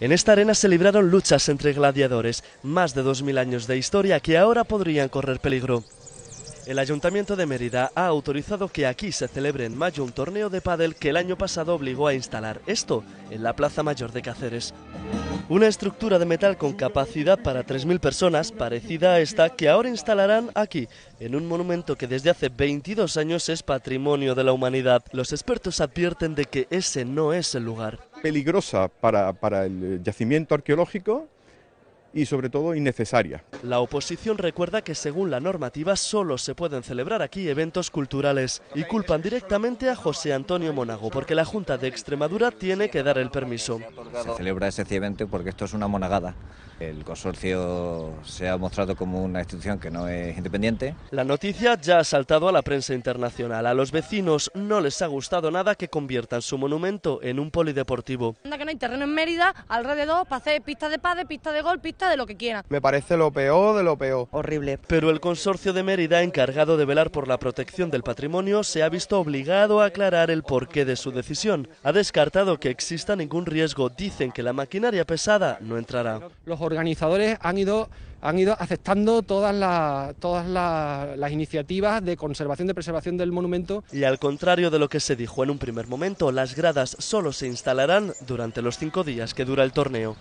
En esta arena se libraron luchas entre gladiadores, más de 2.000 años de historia que ahora podrían correr peligro. El Ayuntamiento de Mérida ha autorizado que aquí se celebre en mayo un torneo de pádel que el año pasado obligó a instalar esto en la Plaza Mayor de Cáceres. Una estructura de metal con capacidad para 3.000 personas, parecida a esta que ahora instalarán aquí, en un monumento que desde hace 22 años es patrimonio de la humanidad. Los expertos advierten de que ese no es el lugar. Peligrosa para, para el yacimiento arqueológico, y sobre todo innecesaria". La oposición recuerda que según la normativa solo se pueden celebrar aquí eventos culturales y culpan directamente a José Antonio Monago porque la Junta de Extremadura tiene que dar el permiso. Se celebra ese evento porque esto es una monagada. El consorcio se ha mostrado como una institución que no es independiente. La noticia ya ha saltado a la prensa internacional. A los vecinos no les ha gustado nada que conviertan su monumento en un polideportivo. Que no hay terreno en Mérida alrededor para hacer pistas de pádel, pista de golf de lo que quiera. Me parece lo peor de lo peor. Horrible. Pero el consorcio de Mérida, encargado de velar por la protección del patrimonio, se ha visto obligado a aclarar el porqué de su decisión. Ha descartado que exista ningún riesgo. Dicen que la maquinaria pesada no entrará. Los organizadores han ido han ido aceptando todas, las, todas las, iniciativas de conservación, de preservación del monumento. Y al contrario de lo que se dijo en un primer momento, las gradas solo se instalarán durante los cinco días que dura el torneo.